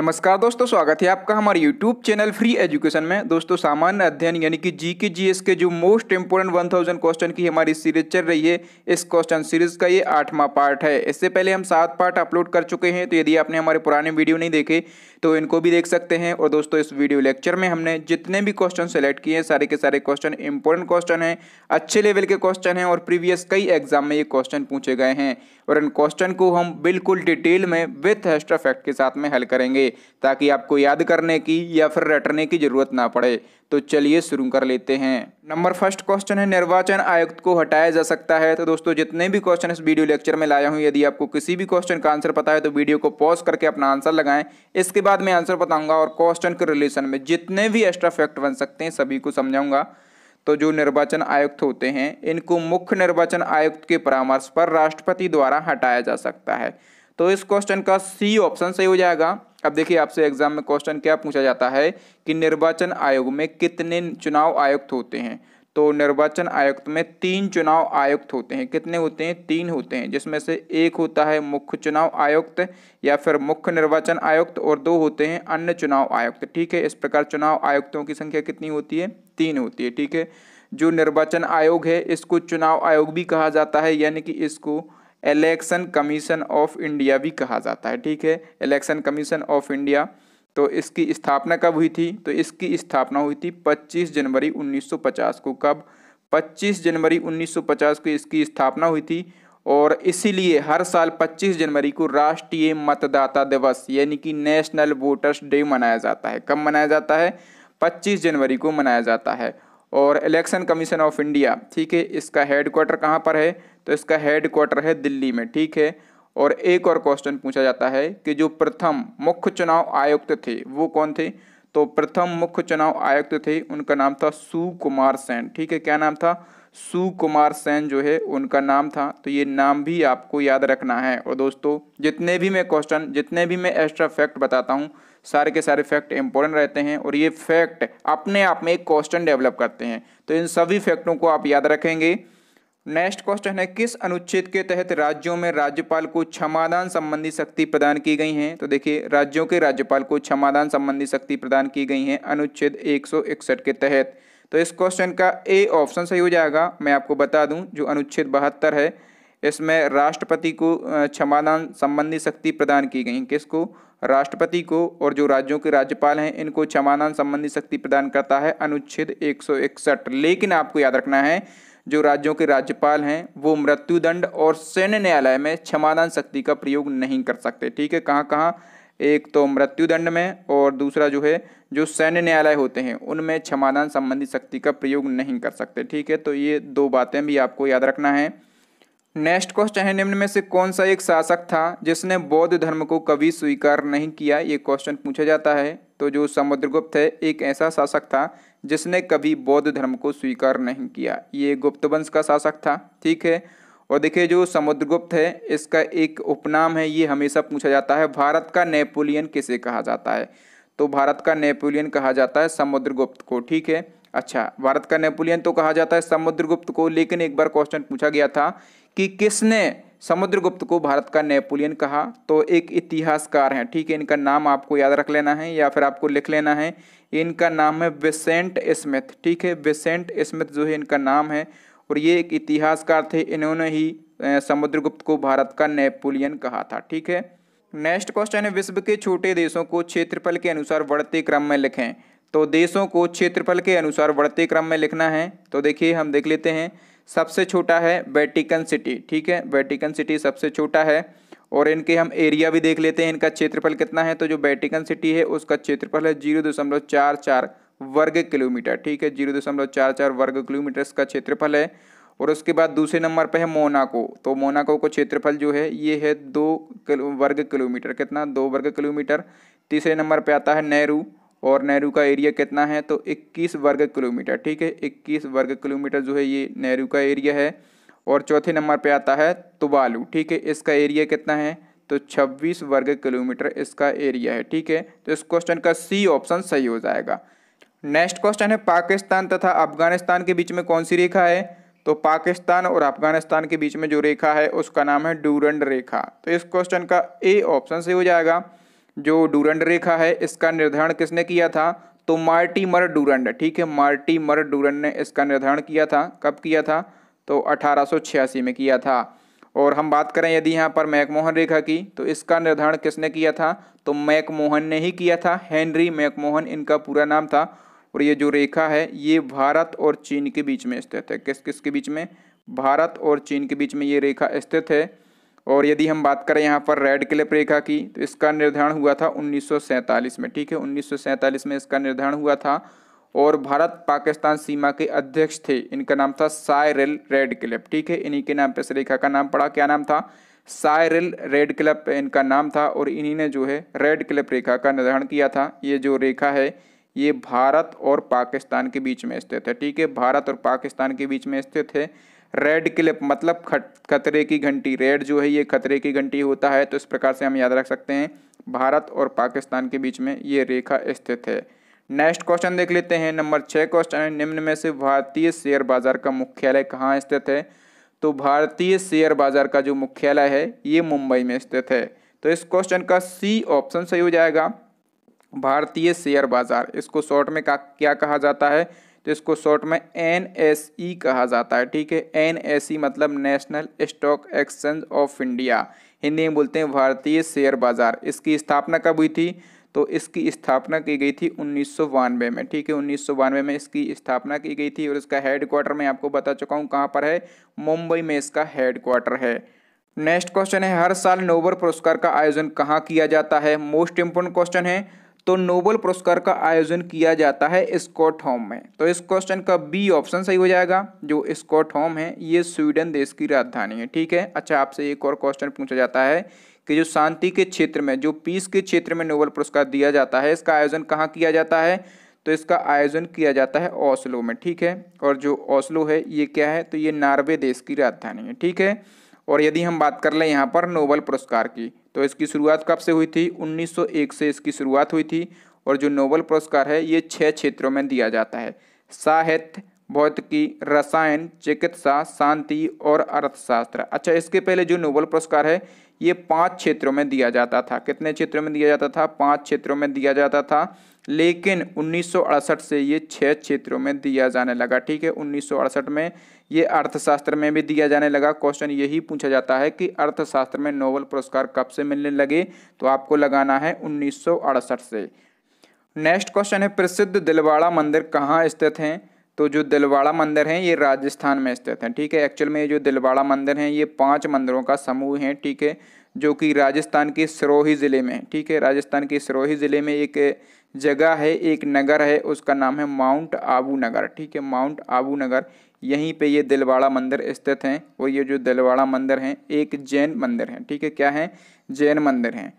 नमस्कार दोस्तों स्वागत है आपका हमारे YouTube चैनल फ्री एजुकेशन में दोस्तों सामान्य अध्ययन यानी कि जी के जी एस के जो मोस्ट इम्पोर्टेंट 1000 क्वेश्चन की हमारी सीरीज चल रही है इस क्वेश्चन सीरीज का ये आठवां पार्ट है इससे पहले हम सात पार्ट अपलोड कर चुके हैं तो यदि आपने हमारे पुराने वीडियो नहीं देखे तो इनको भी देख सकते हैं और दोस्तों इस वीडियो लेक्चर में हमने जितने भी क्वेश्चन सेलेक्ट किए हैं सारे के सारे क्वेश्चन इंपॉर्टेंट क्वेश्चन हैं अच्छे लेवल के क्वेश्चन हैं और प्रीवियस कई एग्जाम में ये क्वेश्चन पूछे गए हैं और इन क्वेश्चन को हम बिल्कुल डिटेल में विथ हेस्ट्रा फैक्ट के साथ में हल करेंगे ताकि आपको याद करने की या फिर रटने की जरूरत ना पड़े तो चलिए शुरू कर लेते हैं नंबर फर्स्ट क्वेश्चन है निर्वाचन आयुक्त को हटाया जा सकता है तो दोस्तों जितने भी क्वेश्चन इस वीडियो लेक्चर में लाया हूँ यदि आपको किसी भी क्वेश्चन का आंसर पता है तो वीडियो को पॉज करके अपना आंसर लगाएं इसके बाद मैं आंसर बताऊंगा और क्वेश्चन के रिलेशन में जितने भी एक्स्ट्रा फैक्ट बन सकते हैं सभी को समझाऊंगा तो जो निर्वाचन आयुक्त होते हैं इनको मुख्य निर्वाचन आयुक्त के परामर्श पर राष्ट्रपति द्वारा हटाया जा सकता है तो इस क्वेश्चन का सी ऑप्शन सही हो जाएगा अब देखिए आपसे एग्जाम में क्वेश्चन क्या पूछा जाता है कि निर्वाचन आयोग में कितने चुनाव आयुक्त होते हैं तो निर्वाचन आयुक्त में तीन चुनाव आयुक्त होते हैं कितने होते हैं तीन होते हैं जिसमें से एक होता है मुख्य चुनाव आयुक्त या फिर मुख्य निर्वाचन आयुक्त और दो होते हैं अन्य चुनाव आयुक्त ठीक है इस प्रकार चुनाव आयुक्तों की संख्या कितनी होती है तीन होती है ठीक है जो निर्वाचन आयोग है इसको चुनाव आयोग भी कहा जाता है यानी कि इसको इलेक्शन कमीशन ऑफ इंडिया भी कहा जाता है ठीक है इलेक्शन कमीशन ऑफ इंडिया तो इसकी स्थापना कब हुई थी तो इसकी स्थापना हुई थी 25 जनवरी 1950 को कब 25 जनवरी 1950 को इसकी स्थापना हुई थी और इसीलिए हर साल 25 जनवरी को राष्ट्रीय मतदाता दिवस यानी कि नेशनल वोटर्स डे मनाया जाता है कब मनाया जाता है 25 जनवरी को मनाया जाता है और इलेक्शन कमीशन ऑफ इंडिया ठीक है इसका हेड कहाँ पर है तो इसका हेड क्वार्टर है दिल्ली में ठीक है और एक और क्वेश्चन पूछा जाता है कि जो प्रथम मुख्य चुनाव आयुक्त थे वो कौन थे तो प्रथम मुख्य चुनाव आयुक्त थे उनका नाम था सुकुमार सेन ठीक है क्या नाम था सुकुमार सेन जो है उनका नाम था तो ये नाम भी आपको याद रखना है और दोस्तों जितने भी मैं क्वेश्चन जितने भी मैं एक्स्ट्रा फैक्ट बताता हूँ सारे के सारे फैक्ट इंपॉर्टेंट रहते हैं और ये फैक्ट अपने आप में एक क्वेश्चन डेवलप करते हैं तो इन सभी फैक्टों को आप याद रखेंगे नेक्स्ट क्वेश्चन है किस अनुच्छेद के तहत राज्यों में राज्यपाल को क्षमादान संबंधी शक्ति प्रदान की गई है तो देखिए राज्यों के राज्यपाल को क्षमादान संबंधी शक्ति प्रदान की गई है अनुच्छेद एक के तहत तो इस क्वेश्चन का ए ऑप्शन सही हो जाएगा मैं आपको बता दूं जो अनुच्छेद बहत्तर है इसमें राष्ट्रपति को क्षमादान संबंधी शक्ति प्रदान की गई किसको राष्ट्रपति को और जो राज्यों के राज्यपाल हैं इनको क्षमादान संबंधी शक्ति प्रदान करता है अनुच्छेद एक लेकिन आपको याद रखना है जो राज्यों के राज्यपाल हैं वो मृत्युदंड और सैन्य न्यायालय में क्षमादान शक्ति का प्रयोग नहीं कर सकते ठीक है कहाँ कहाँ एक तो मृत्युदंड में और दूसरा जो है जो सैन्य न्यायालय होते हैं उनमें क्षमादान संबंधी शक्ति का प्रयोग नहीं कर सकते ठीक है तो ये दो बातें भी आपको याद रखना है नेक्स्ट क्वेश्चन है निम्न में से कौन सा एक शासक था जिसने बौद्ध धर्म को कभी स्वीकार नहीं किया ये क्वेश्चन पूछा जाता है तो जो समुद्रगुप्त है एक ऐसा शासक था जिसने कभी बौद्ध धर्म को स्वीकार नहीं किया ये गुप्त वंश का शासक था ठीक है और देखिए जो समुद्रगुप्त है इसका एक उपनाम है ये हमेशा पूछा जाता है भारत का नेपोलियन किसे कहा जाता है तो भारत का नेपोलियन कहा जाता है समुद्रगुप्त को ठीक है अच्छा भारत का नेपोलियन तो कहा जाता है समुद्रगुप्त को लेकिन एक बार क्वेश्चन पूछा गया था कि किसने समुद्रगुप्त को भारत का नेपोलियन कहा तो एक इतिहासकार हैं ठीक है इनका नाम आपको याद रख लेना है या फिर आपको लिख लेना है इनका नाम है विसेंट स्मिथ ठीक है विसेंट स्मिथ जो है इनका नाम है और ये एक इतिहासकार थे इन्होंने ही समुद्रगुप्त को भारत का नेपोलियन कहा था ठीक है नेक्स्ट क्वेश्चन है विश्व के छोटे देशों को क्षेत्रफल के अनुसार बढ़ते क्रम में लिखें तो देशों को क्षेत्रफल के अनुसार बढ़ते क्रम में लिखना है तो देखिए हम देख लेते हैं सबसे छोटा है वेटिकन सिटी ठीक है वेटिकन सिटी सबसे छोटा है और इनके हम एरिया भी देख लेते हैं इनका क्षेत्रफल कितना है तो जो वेटिकन सिटी है उसका क्षेत्रफल है जीरो दशमलव चार चार वर्ग किलोमीटर ठीक है जीरो दशमलव चार चार वर्ग किलोमीटर इसका क्षेत्रफल है और उसके बाद दूसरे नंबर पर है मोनाको तो मोनाको का क्षेत्रफल जो है ये है दो किलो वर्ग किलोमीटर कितना दो वर्ग किलोमीटर तीसरे नंबर पर आता है नेहरू और नेहरू का एरिया कितना है तो 21 वर्ग किलोमीटर ठीक है 21 वर्ग किलोमीटर जो है ये नेहरू का एरिया है और चौथे नंबर पे आता है तुबालू ठीक है इसका एरिया कितना है तो 26 वर्ग किलोमीटर इसका एरिया है ठीक है तो इस क्वेश्चन का सी ऑप्शन सही हो जाएगा नेक्स्ट क्वेश्चन है पाकिस्तान तथा अफगानिस्तान के बीच में कौन सी रेखा है तो पाकिस्तान और अफगानिस्तान के बीच में जो रेखा है उसका नाम है डूरंड रेखा तो इस क्वेश्चन का ए ऑप्शन सही हो जाएगा जो डूरंड रेखा है इसका निर्धारण किसने किया था तो मार्टी मर डूरंड ठीक है मार्टी मर डूरंड ने इसका निर्धारण किया था कब किया था तो अठारह में किया था और हम बात करें यदि यहाँ पर मैकमोहन रेखा की तो इसका निर्धारण किसने किया था तो मैकमोहन ने ही किया था हेनरी मैकमोहन इनका पूरा नाम था और ये जो रेखा है ये भारत और चीन के बीच में स्थित है किस किस के बीच में भारत और चीन के बीच में ये रेखा स्थित है और यदि हम बात करें यहाँ पर रेड क्लिप रेखा की तो इसका निर्धारण हुआ था उन्नीस में ठीक है उन्नीस में इसका निर्धारण हुआ था और भारत पाकिस्तान सीमा के अध्यक्ष थे इनका नाम था सायरल रेड क्लिप ठीक है इन्हीं के नाम पर इस रेखा का नाम पड़ा क्या नाम था सायरल रेड क्लिप इनका नाम था और इन्हीं ने जो है रेड क्लिप रेखा का निर्धारण किया था ये जो रेखा है ये भारत और पाकिस्तान के बीच में स्थित है ठीक है भारत और पाकिस्तान के बीच में स्थित है रेड क्लिप मतलब खत खतरे की घंटी रेड जो है ये खतरे की घंटी होता है तो इस प्रकार से हम याद रख सकते हैं भारत और पाकिस्तान के बीच में ये रेखा स्थित है नेक्स्ट क्वेश्चन देख लेते हैं नंबर छः क्वेश्चन है निम्न में से भारतीय शेयर बाजार का मुख्यालय कहाँ स्थित है तो भारतीय शेयर बाजार का जो मुख्यालय है ये मुंबई में स्थित है तो इस क्वेश्चन का सी ऑप्शन सही हो जाएगा भारतीय शेयर बाजार इसको शॉर्ट में क्या कहा जाता है तो इसको शॉर्ट में एन e कहा जाता है ठीक है एन e मतलब national stock exchange of India Hindi में बोलते हैं भारतीय शेयर बाजार इसकी स्थापना कब हुई थी तो इसकी स्थापना की गई थी उन्नीस में ठीक है उन्नीस में इसकी स्थापना की गई थी और इसका हेडक्वार्टर मैं आपको बता चुका हूँ कहाँ पर है मुंबई में इसका हेडक्वार्टर है नेक्स्ट क्वेश्चन है हर साल नोबल पुरस्कार का आयोजन कहाँ किया जाता है मोस्ट इम्पोर्टेंट क्वेश्चन है तो नोबल पुरस्कार का आयोजन किया जाता है स्कॉट होम में तो इस क्वेश्चन का बी ऑप्शन सही हो जाएगा जो स्कॉट होम है ये स्वीडन देश की राजधानी है ठीक है अच्छा आपसे एक और क्वेश्चन पूछा जाता है कि जो शांति के क्षेत्र में जो पीस के क्षेत्र में नोबल पुरस्कार दिया जाता है इसका आयोजन कहाँ किया जाता है तो इसका आयोजन किया जाता है ओस्लो में ठीक है और जो ओस्लो है ये क्या है तो ये नार्वे देश की राजधानी है ठीक है और यदि हम बात कर लें यहाँ पर नोबल पुरस्कार की तो इसकी शुरुआत कब से हुई थी 1901 से इसकी शुरुआत हुई थी और जो नोबल पुरस्कार है ये छः क्षेत्रों में दिया जाता है साहित्य भौतिकी रसायन चिकित्सा शांति और अर्थशास्त्र अच्छा इसके पहले जो नोबल पुरस्कार है ये पांच क्षेत्रों में दिया जाता था कितने क्षेत्रों में दिया जाता था पांच क्षेत्रों में दिया जाता था लेकिन 1968 से ये छः क्षेत्रों में दिया जाने लगा ठीक है 1968 में ये अर्थशास्त्र में भी दिया जाने लगा क्वेश्चन यही पूछा जाता है कि अर्थशास्त्र में नोबल पुरस्कार कब से मिलने लगे तो आपको लगाना है उन्नीस से नेक्स्ट क्वेश्चन है प्रसिद्ध दिलवाड़ा मंदिर कहाँ स्थित हैं तो जो दिलवाड़ा मंदिर हैं ये राजस्थान में स्थित हैं ठीक है एक्चुअल में ये जो दिलवाड़ा मंदिर हैं ये पाँच मंदिरों का समूह है ठीक है जो कि राजस्थान के सिरोही ज़िले में ठीक है राजस्थान के सिरोही ज़िले में एक जगह है एक नगर है उसका नाम है माउंट आबू नगर ठीक है माउंट आबू नगर यहीं पे ये दिलवाड़ा मंदिर स्थित हैं और ये जो दिलवाड़ा मंदिर हैं एक जैन मंदिर है ठीक है क्या है जैन मंदिर हैं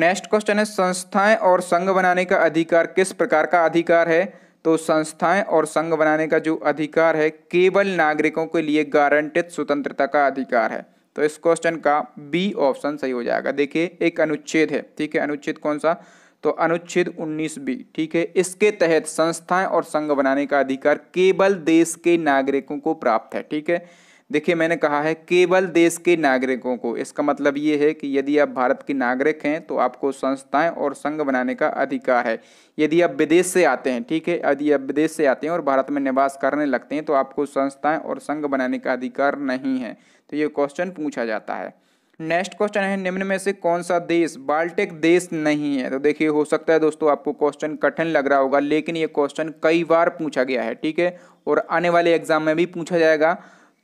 नेक्स्ट क्वेश्चन है संस्थाएं और संघ बनाने का अधिकार किस प्रकार का अधिकार है तो संस्थाएं और संघ बनाने का जो अधिकार है केवल नागरिकों के लिए गारंटित स्वतंत्रता का अधिकार है तो इस क्वेश्चन का बी ऑप्शन सही हो जाएगा देखिए एक अनुच्छेद है ठीक है अनुच्छेद कौन सा तो अनुच्छेद 19 बी ठीक है इसके तहत संस्थाएं और संघ बनाने का अधिकार केवल देश के नागरिकों को प्राप्त है ठीक है देखिए मैंने कहा है केवल देश के नागरिकों को इसका मतलब ये है कि यदि आप भारत के नागरिक हैं तो आपको संस्थाएं और संघ बनाने का अधिकार है यदि आप विदेश से आते हैं ठीक है यदि आप विदेश से आते हैं और भारत में निवास करने लगते हैं तो आपको संस्थाएं और संघ बनाने का अधिकार नहीं है तो ये क्वेश्चन पूछा जाता है नेक्स्ट क्वेश्चन है निम्न में से कौन सा देश बाल्टिक देश नहीं है तो देखिए हो सकता है दोस्तों आपको क्वेश्चन कठिन लग रहा होगा लेकिन ये क्वेश्चन कई बार पूछा गया है ठीक है और आने वाले एग्जाम में भी पूछा जाएगा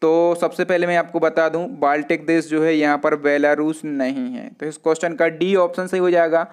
तो सबसे पहले मैं आपको बता दूं बाल्टिक देश जो है यहाँ पर बेलारूस नहीं है तो इस क्वेश्चन का डी ऑप्शन सही हो जाएगा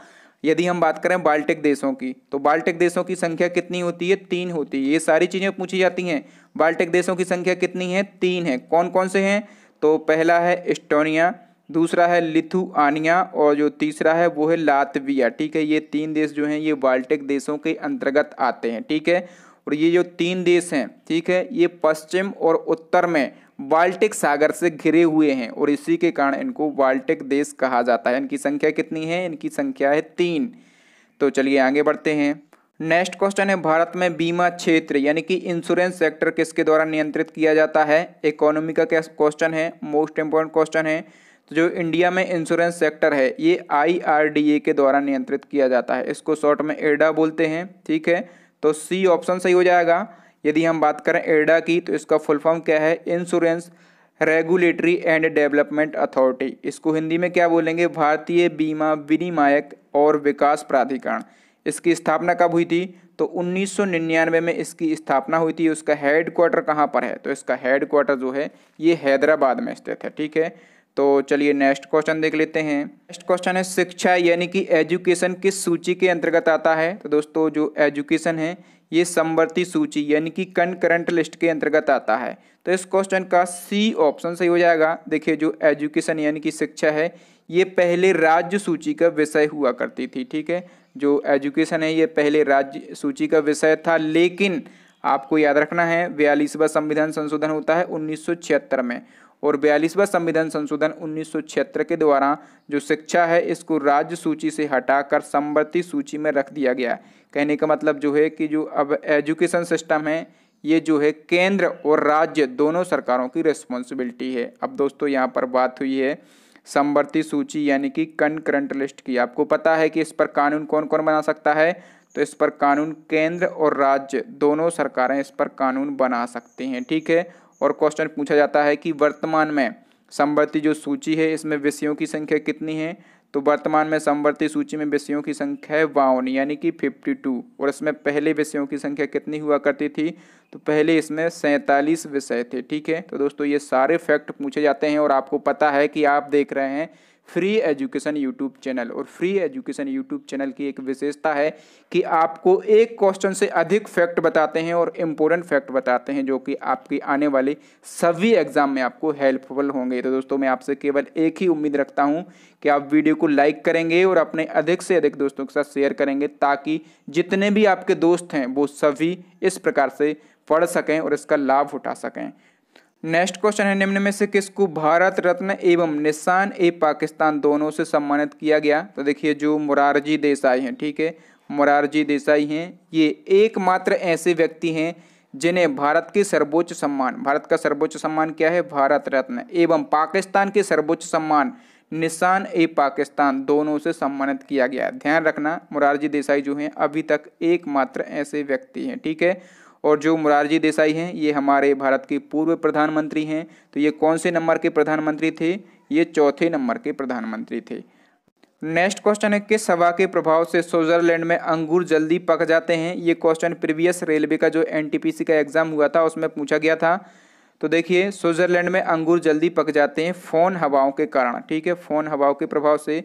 यदि हम बात करें बाल्टिक देशों की तो बाल्टिक देशों की संख्या कितनी होती है तीन होती है ये सारी चीज़ें पूछी जाती हैं बाल्टिक देशों की संख्या कितनी है तीन है कौन कौन से हैं तो पहला है एस्टोनिया दूसरा है लिथुआनिया और जो तीसरा है वो है लातविया ठीक है ये तीन देश जो हैं ये बाल्टिक देशों के अंतर्गत आते हैं ठीक है और ये जो तीन देश हैं ठीक है ये पश्चिम और उत्तर में बाल्टिक सागर से घिरे हुए हैं और इसी के कारण इनको बाल्टिक देश कहा जाता है इनकी संख्या कितनी है इनकी संख्या है तीन तो चलिए आगे बढ़ते हैं नेक्स्ट क्वेश्चन है भारत में बीमा क्षेत्र यानी कि इंश्योरेंस सेक्टर किसके द्वारा नियंत्रित किया जाता है इकोनॉमी का क्या क्वेश्चन है मोस्ट इंपॉर्टेंट क्वेश्चन है तो जो इंडिया में इंश्योरेंस सेक्टर है ये आई के द्वारा नियंत्रित किया जाता है इसको शॉर्ट में एडा बोलते हैं ठीक है तो सी ऑप्शन सही हो जाएगा यदि हम बात करें एडा की तो इसका फुल फॉर्म क्या है insurance regulatory and development authority इसको हिंदी में क्या बोलेंगे भारतीय बीमा विनिमायक और विकास प्राधिकरण इसकी स्थापना कब हुई थी तो 1999 में इसकी स्थापना हुई थी उसका हेड क्वार्टर कहाँ पर है तो इसका हेड क्वार्टर जो है ये हैदराबाद में स्थित है ठीक है तो चलिए नेक्स्ट क्वेश्चन देख लेते हैं नेक्स्ट क्वेश्चन है शिक्षा यानी कि एजुकेशन किस सूची के अंतर्गत आता है तो दोस्तों जो एजुकेशन है ये संवर्ती सूची यानी कि करंट लिस्ट के अंतर्गत आता है तो इस क्वेश्चन का सी ऑप्शन सही हो जाएगा देखिए जो एजुकेशन यानी कि शिक्षा है ये पहले राज्य सूची का विषय हुआ करती थी ठीक है जो एजुकेशन है ये पहले राज्य सूची का विषय था लेकिन आपको याद रखना है बयालीसवा संविधान संशोधन होता है उन्नीस में और बयालीसवा संविधान संशोधन उन्नीस के द्वारा जो शिक्षा है इसको राज्य सूची से हटाकर समवर्ती सूची में रख दिया गया कहने का मतलब जो है कि जो अब एजुकेशन सिस्टम है ये जो है केंद्र और राज्य दोनों सरकारों की रिस्पॉन्सिबिलिटी है अब दोस्तों यहाँ पर बात हुई है समवर्ती सूची यानी कि करंट लिस्ट की आपको पता है कि इस पर कानून कौन कौन बना सकता है तो इस पर कानून केंद्र और राज्य दोनों सरकारें इस पर कानून बना सकती हैं ठीक है और क्वेश्चन पूछा जाता है कि वर्तमान में संवर्ती जो सूची है इसमें विषयों की संख्या कितनी है तो वर्तमान में समवर्ती सूची में विषयों की संख्या है बावन यानी कि फिफ्टी टू और इसमें पहले विषयों की संख्या कितनी हुआ करती थी तो पहले इसमें सैंतालीस विषय थे ठीक है तो दोस्तों ये सारे फैक्ट पूछे जाते हैं और आपको पता है कि आप देख रहे हैं फ्री एजुकेशन यूट्यूब चैनल और फ्री एजुकेशन यूट्यूब चैनल की एक विशेषता है कि आपको एक क्वेश्चन से अधिक फैक्ट बताते हैं और इम्पोर्टेंट फैक्ट बताते हैं जो कि आपकी आने वाले सभी एग्जाम में आपको हेल्पफुल होंगे तो दोस्तों मैं आपसे केवल एक ही उम्मीद रखता हूँ कि आप वीडियो को लाइक करेंगे और अपने अधिक से अधिक दोस्तों के साथ शेयर करेंगे ताकि जितने भी आपके दोस्त हैं वो सभी इस प्रकार से पढ़ सकें और इसका लाभ उठा सकें नेक्स्ट क्वेश्चन है निम्न में से किसको भारत रत्न एवं निशान ए पाकिस्तान दोनों से सम्मानित किया गया तो देखिए जो मुरारजी देसाई हैं ठीक है मुरारजी देसाई हैं ये एकमात्र ऐसे व्यक्ति हैं जिन्हें भारत के सर्वोच्च सम्मान भारत का सर्वोच्च सम्मान क्या है भारत रत्न एवं पाकिस्तान के सर्वोच्च सम्मान निशान ए पाकिस्तान दोनों से सम्मानित किया गया ध्यान रखना मुरारजी देसाई जो हैं अभी तक एकमात्र ऐसे व्यक्ति हैं ठीक है और जो मुरारजी देसाई हैं ये हमारे भारत के पूर्व प्रधानमंत्री हैं तो ये कौन से नंबर के प्रधानमंत्री थे ये चौथे नंबर के प्रधानमंत्री थे नेक्स्ट क्वेश्चन है किस हवा के प्रभाव से स्विट्जरलैंड में अंगूर जल्दी पक जाते हैं ये क्वेश्चन प्रीवियस रेलवे का जो एनटीपीसी का एग्जाम हुआ था उसमें पूछा गया था तो देखिए स्विट्जरलैंड में अंगूर जल्दी पक जाते हैं फ़ोन हवाओं के कारण ठीक है फ़ोन हवाओं के प्रभाव से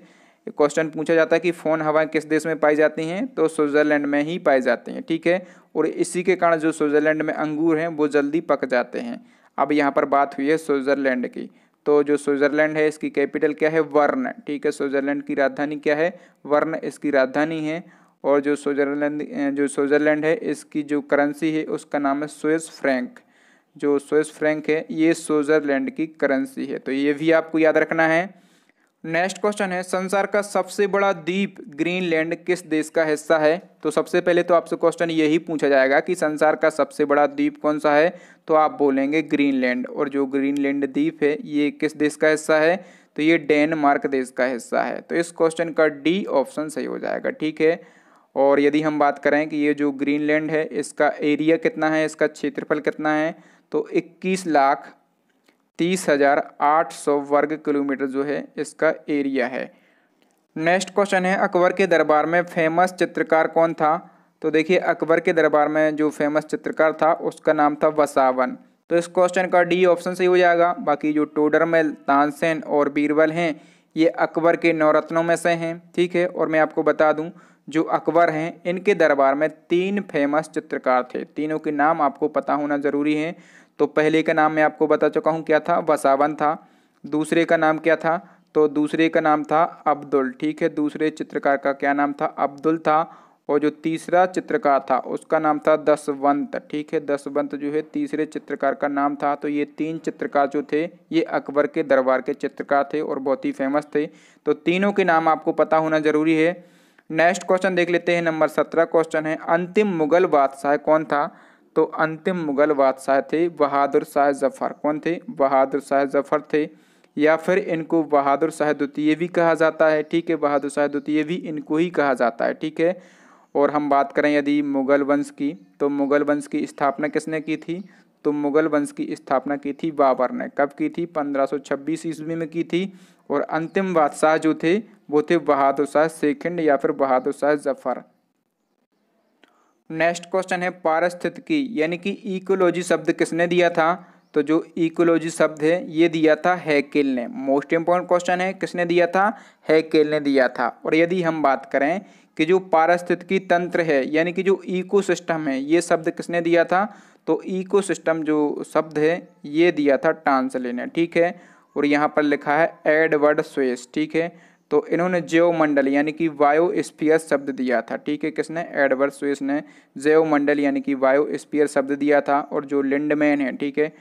क्वेश्चन पूछा जाता है कि फ़ोन हवाएं किस देश में पाई जाती हैं तो स्विट्जरलैंड में ही पाए जाते हैं ठीक है और इसी के कारण जो स्विट्ज़रलैंड में अंगूर हैं वो जल्दी पक जाते हैं अब यहाँ पर बात हुई है स्विट्ज़रलैंड की तो जो स्विट्ज़रलैंड है इसकी कैपिटल क्या है वर्न ठीक है स्विट्ज़रलैंड की राजधानी क्या है वर्न इसकी राजधानी है और जो स्विट्ज़रलैंड जो स्विट्ज़रलैंड है इसकी जो करेंसी है उसका नाम है स्विस फ्रैंक जो स्विस फ्रैंक है ये स्विट्ज़रलैंड की करेंसी है तो ये भी आपको याद रखना है नेक्स्ट क्वेश्चन है संसार का सबसे बड़ा द्वीप ग्रीनलैंड किस देश का हिस्सा है तो सबसे पहले तो आपसे क्वेश्चन यही पूछा जाएगा कि संसार का सबसे बड़ा द्वीप कौन सा है तो आप बोलेंगे ग्रीनलैंड और जो ग्रीनलैंड द्वीप है ये किस देश का हिस्सा है तो ये डेनमार्क देश का हिस्सा है तो इस क्वेश्चन का डी ऑप्शन सही हो जाएगा ठीक है और यदि हम बात करें कि ये जो ग्रीनलैंड है इसका एरिया कितना है इसका क्षेत्रफल कितना है तो इक्कीस लाख तीस हजार आठ सौ वर्ग किलोमीटर जो है इसका एरिया है नेक्स्ट क्वेश्चन है अकबर के दरबार में फेमस चित्रकार कौन था तो देखिए अकबर के दरबार में जो फेमस चित्रकार था उसका नाम था वसावन तो इस क्वेश्चन का डी ऑप्शन सही हो जाएगा बाकी जो टोडरमेल तानसेन और बीरबल हैं ये अकबर के नवरत्नों में से हैं ठीक है और मैं आपको बता दूं जो अकबर हैं इनके दरबार में तीन फेमस चित्रकार थे तीनों के नाम आपको पता होना ज़रूरी है तो पहले का नाम मैं आपको बता चुका हूँ क्या था वसावन था दूसरे का नाम क्या था तो दूसरे का नाम था अब्दुल ठीक है दूसरे चित्रकार का क्या नाम था अब्दुल था और जो तीसरा चित्रकार था उसका नाम था दसवंत ठीक है दसवंत जो है तीसरे चित्रकार का नाम था तो ये तीन चित्रकार जो थे ये अकबर के दरबार के चित्रकार थे और बहुत ही फेमस थे तो तीनों के नाम आपको पता होना ज़रूरी है नेक्स्ट क्वेश्चन देख लेते हैं नंबर सत्रह क्वेश्चन है अंतिम मुगल बादशाह कौन था तो अंतिम मुगल बादशाह थे बहादुर शाह जफ़र कौन थे बहादुर शाह जफ़र थे या फिर इनको बहादुर शाह द्वितीय भी कहा जाता है ठीक है बहादुर शाह द्वितीय भी इनको ही कहा जाता है ठीक है और हम बात करें यदि मुग़ल वंश की तो मुग़ल वंश की स्थापना किसने की थी तो मुग़ल वंश की स्थापना की थी बाबर ने कब की थी 1526 ईस्वी में की थी और अंतिम बादशाह जो थे वो थे बहादुर शाह सेकंड या फिर बहादुर शाह जफ़र नेक्स्ट क्वेश्चन है पारिस्थितिकी यानी कि इकोलॉजी शब्द किसने दिया था तो जो इकोलॉजी शब्द है ये दिया था हैकेल ने मोस्ट इम्पॉर्टेंट क्वेश्चन है किसने दिया था हैकेल ने दिया था और यदि हम बात करें कि जो पारिस्थितिकी तंत्र है यानी कि जो इकोसिस्टम है ये शब्द किसने दिया था तो इकोसिस्टम जो शब्द है ये दिया था टांसले ने ठीक है और यहाँ पर लिखा है एडवर्ड स्वेस ठीक है तो इन्होंने जैवमंडल यानी कि वायोस्पियर शब्द दिया था ठीक है किसने एडवर्ड स्विस ने जैवमंडल यानी कि स्पियर शब्द दिया था और जो लिंडमैन है ठीक है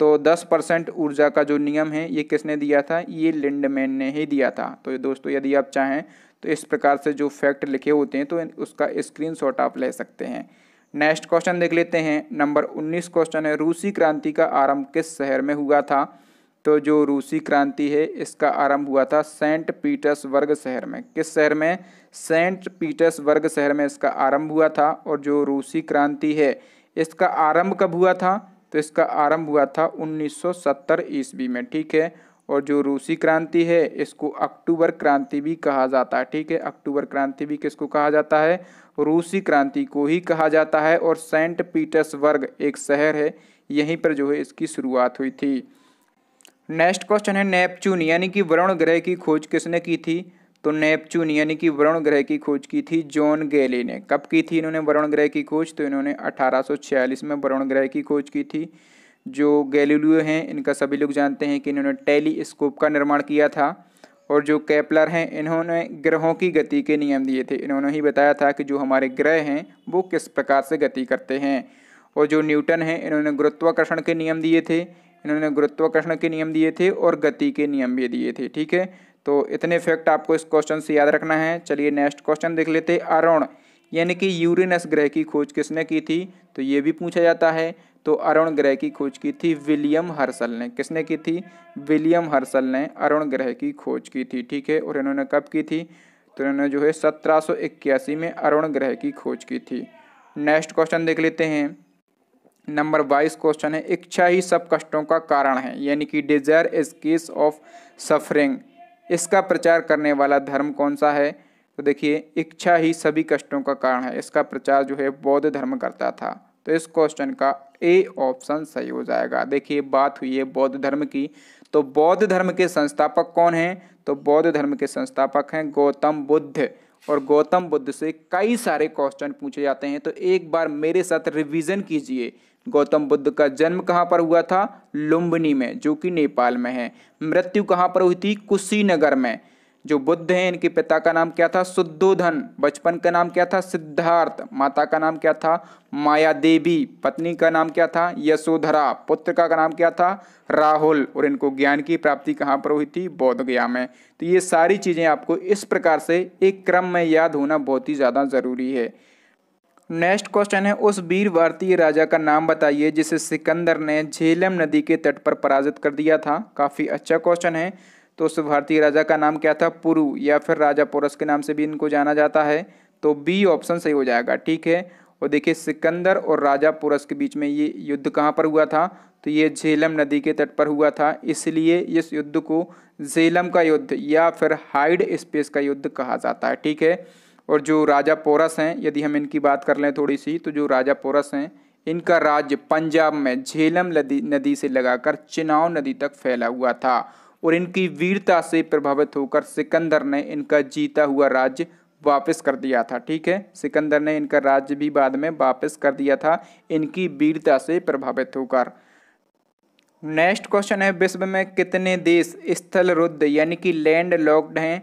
तो 10 परसेंट ऊर्जा का जो नियम है ये किसने दिया था ये लिंडमैन ने ही दिया था तो दोस्तों यदि आप चाहें तो इस प्रकार से जो फैक्ट लिखे होते हैं तो उसका स्क्रीन आप ले सकते हैं नेक्स्ट क्वेश्चन देख लेते हैं नंबर उन्नीस क्वेश्चन है रूसी क्रांति का आरंभ किस शहर में हुआ था तो जो रूसी क्रांति है इसका आरंभ हुआ था सेंट पीटर्सबर्ग शहर में किस शहर में सेंट पीटर्सबर्ग शहर में इसका आरंभ हुआ था और जो रूसी क्रांति है इसका आरंभ कब हुआ था तो इसका आरंभ हुआ था 1970 ईस्वी में ठीक है और जो रूसी क्रांति है इसको अक्टूबर क्रांति भी कहा जाता है ठीक है अक्टूबर क्रांति भी किसको कहा जाता है रूसी क्रांति को ही कहा जाता है और सेंट पीटर्सबर्ग एक शहर है यहीं पर जो है इसकी शुरुआत हुई थी नेक्स्ट क्वेश्चन है नेपच्यून यानी कि वरुण ग्रह की खोज किसने की थी तो नेपच्यून यानी कि वरुण ग्रह की खोज की थी जॉन गैली ने कब की थी इन्होंने वरुण ग्रह की खोज तो इन्होंने 1846 में वरुण ग्रह की खोज की थी जो गैलीलियो हैं इनका सभी लोग जानते हैं कि इन्होंने टेलीस्कोप का निर्माण किया था और जो कैपलर हैं इन्होंने ग्रहों की गति के नियम दिए थे इन्होंने ही बताया था कि जो हमारे ग्रह हैं वो किस प्रकार से गति करते हैं और जो न्यूटन हैं इन्होंने गुरुत्वाकर्षण के नियम दिए थे इन्होंने गुरुत्वाकर्षण के नियम दिए थे और गति के नियम भी दिए थे ठीक है तो इतने फैक्ट आपको इस क्वेश्चन से याद रखना है चलिए नेक्स्ट क्वेश्चन देख लेते अरुण यानी कि यूरेनस ग्रह की खोज किसने की थी तो ये भी पूछा जाता है तो अरुण ग्रह की खोज की थी विलियम हर्सल ने किसने की थी विलियम हर्सल ने अरुण ग्रह की खोज की थी ठीक है और इन्होंने कब की थी तो इन्होंने जो है सत्रह में अरुण ग्रह की खोज की थी नेक्स्ट क्वेश्चन देख लेते हैं नंबर बाईस क्वेश्चन है इच्छा ही सब कष्टों का कारण है यानी कि desire is cause of suffering इसका प्रचार करने वाला धर्म कौन सा है तो देखिए इच्छा ही सभी कष्टों का कारण है इसका प्रचार जो है बौद्ध धर्म करता था तो इस क्वेश्चन का ए ऑप्शन सही हो जाएगा देखिए बात हुई है बौद्ध धर्म की तो बौद्ध धर्म के संस्थापक कौन हैं तो बौद्ध धर्म के संस्थापक हैं गौतम बुद्ध और गौतम बुद्ध से कई सारे क्वेश्चन पूछे जाते हैं तो एक बार मेरे साथ रिवीजन कीजिए गौतम बुद्ध का जन्म कहाँ पर हुआ था लुम्बनी में जो कि नेपाल में है मृत्यु कहाँ पर हुई थी कुशीनगर में जो बुद्ध हैं इनके पिता का नाम क्या था शुद्धोधन बचपन का नाम क्या था सिद्धार्थ माता का नाम क्या था माया देवी पत्नी का नाम क्या था यशोधरा पुत्र का, का नाम क्या था राहुल और इनको ज्ञान की प्राप्ति कहाँ पर हुई थी बौद्ध गया में तो ये सारी चीज़ें आपको इस प्रकार से एक क्रम में याद होना बहुत ही ज़्यादा ज़रूरी है नेक्स्ट क्वेश्चन है उस वीर भारतीय राजा का नाम बताइए जिसे सिकंदर ने झेलम नदी के तट पर पराजित कर दिया था काफ़ी अच्छा क्वेश्चन है तो उस भारतीय राजा का नाम क्या था पुरु या फिर राजा पोरस के नाम से भी इनको जाना जाता है तो बी ऑप्शन सही हो जाएगा ठीक है और देखिए सिकंदर और राजा पुरस के बीच में ये युद्ध कहाँ पर हुआ था तो ये झेलम नदी के तट पर हुआ था इसलिए इस युद्ध को झेलम का युद्ध या फिर हाइड स्पेस का युद्ध कहा जाता है ठीक है और जो राजा पोरस हैं यदि हम इनकी बात कर लें थोड़ी सी तो जो राजा पोरस हैं इनका राज्य पंजाब में झेलम नदी से लगाकर चिनाव नदी तक फैला हुआ था और इनकी वीरता से प्रभावित होकर सिकंदर ने इनका जीता हुआ राज्य वापस कर दिया था ठीक है सिकंदर ने इनका राज्य भी बाद में वापस कर दिया था इनकी वीरता से प्रभावित होकर नेक्स्ट क्वेश्चन है विश्व में कितने देश स्थल रुद्ध यानी कि लैंड लॉक्ड हैं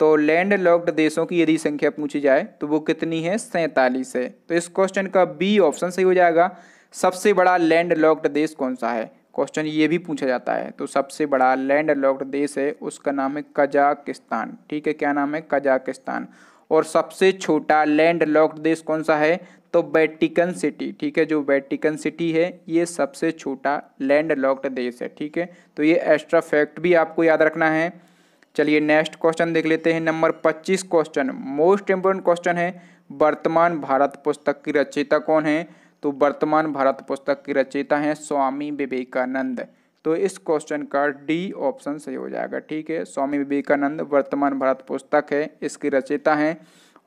तो लैंड लॉक्ड देशों की यदि संख्या पूछी जाए तो वो कितनी है सैंतालीस है तो इस क्वेश्चन का बी ऑप्शन सही हो जाएगा सबसे बड़ा लैंड लॉक्ड देश कौन सा है क्वेश्चन ये भी पूछा जाता है तो सबसे बड़ा लैंड लॉक्ड देश है उसका नाम है कजाकिस्तान ठीक है क्या नाम है कजाकिस्तान और सबसे छोटा लैंड लॉक्ड देश कौन सा है तो वेटिकन सिटी ठीक है जो वेटिकन सिटी है ये सबसे छोटा लैंड लॉक्ड देश है ठीक है तो ये एक्स्ट्रा फैक्ट भी आपको याद रखना है चलिए नेक्स्ट क्वेश्चन देख लेते हैं नंबर पच्चीस क्वेश्चन मोस्ट इम्पोर्टेंट क्वेश्चन है वर्तमान भारत पुस्तक की रचयिता कौन है तो वर्तमान भारत पुस्तक की रचयिता है स्वामी विवेकानंद तो इस क्वेश्चन का डी ऑप्शन सही हो जाएगा ठीक है स्वामी विवेकानंद वर्तमान भारत पुस्तक है इसकी रचयिता है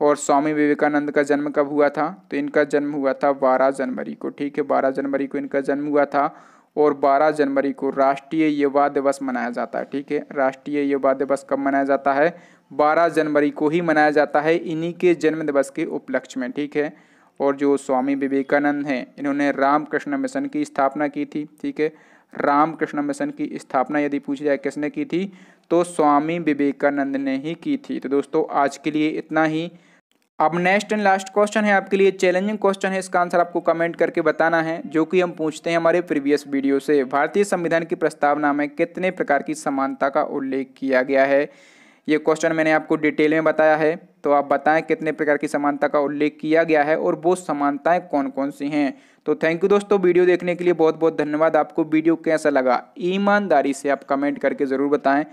और स्वामी विवेकानंद का जन्म कब हुआ था तो इनका जन्म हुआ था बारह जनवरी को ठीक है बारह जनवरी को इनका जन्म हुआ था और 12 जनवरी को राष्ट्रीय युवा दिवस मनाया जाता है ठीक है राष्ट्रीय युवा दिवस कब मनाया जाता है 12 जनवरी को ही मनाया जाता है इन्हीं के जन्म दिवस के उपलक्ष्य में ठीक है और जो स्वामी विवेकानंद हैं इन्होंने रामकृष्ण मिशन की स्थापना की थी ठीक है रामकृष्ण मिशन की स्थापना यदि पूछी जाए किसने की थी तो स्वामी विवेकानंद ने ही की थी तो दोस्तों आज के लिए इतना ही अब नेक्स्ट एंड लास्ट क्वेश्चन है आपके लिए चैलेंजिंग क्वेश्चन है इसका आंसर आपको कमेंट करके बताना है जो कि हम पूछते हैं हमारे प्रीवियस वीडियो से भारतीय संविधान की प्रस्तावना में कितने प्रकार की समानता का उल्लेख किया गया है ये क्वेश्चन मैंने आपको डिटेल में बताया है तो आप बताएं कितने प्रकार की समानता का उल्लेख किया गया है और वो समानताएं कौन कौन सी हैं तो थैंक यू दोस्तों वीडियो देखने के लिए बहुत बहुत धन्यवाद आपको वीडियो कैसा लगा ईमानदारी से आप कमेंट करके ज़रूर बताएं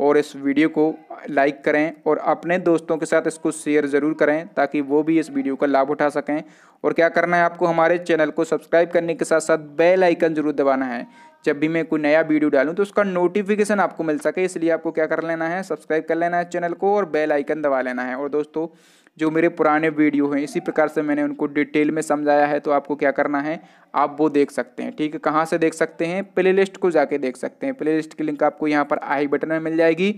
और इस वीडियो को लाइक करें और अपने दोस्तों के साथ इसको शेयर ज़रूर करें ताकि वो भी इस वीडियो का लाभ उठा सकें और क्या करना है आपको हमारे चैनल को सब्सक्राइब करने के साथ साथ बेल आइकन ज़रूर दबाना है जब भी मैं कोई नया वीडियो डालूँ तो उसका नोटिफिकेशन आपको मिल सके इसलिए आपको क्या कर लेना है सब्सक्राइब कर लेना है चैनल को और बेल आइकन दबा लेना है और दोस्तों जो मेरे पुराने वीडियो हैं इसी प्रकार से मैंने उनको डिटेल में समझाया है तो आपको क्या करना है आप वो देख सकते हैं ठीक है कहाँ से देख सकते हैं प्लेलिस्ट को जाके देख सकते हैं प्लेलिस्ट की लिंक आपको यहाँ पर आई बटन में मिल जाएगी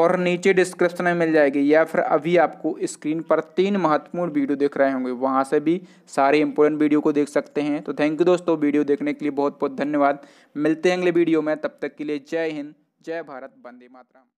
और नीचे डिस्क्रिप्शन में मिल जाएगी या फिर अभी आपको स्क्रीन पर तीन महत्वपूर्ण वीडियो देख रहे होंगे वहाँ से भी सारे इंपॉर्टेंट वीडियो को देख सकते हैं तो थैंक यू दोस्तों वीडियो देखने के लिए बहुत बहुत धन्यवाद मिलते हैं अगले वीडियो में तब तक के लिए जय हिंद जय भारत वंदे मातरम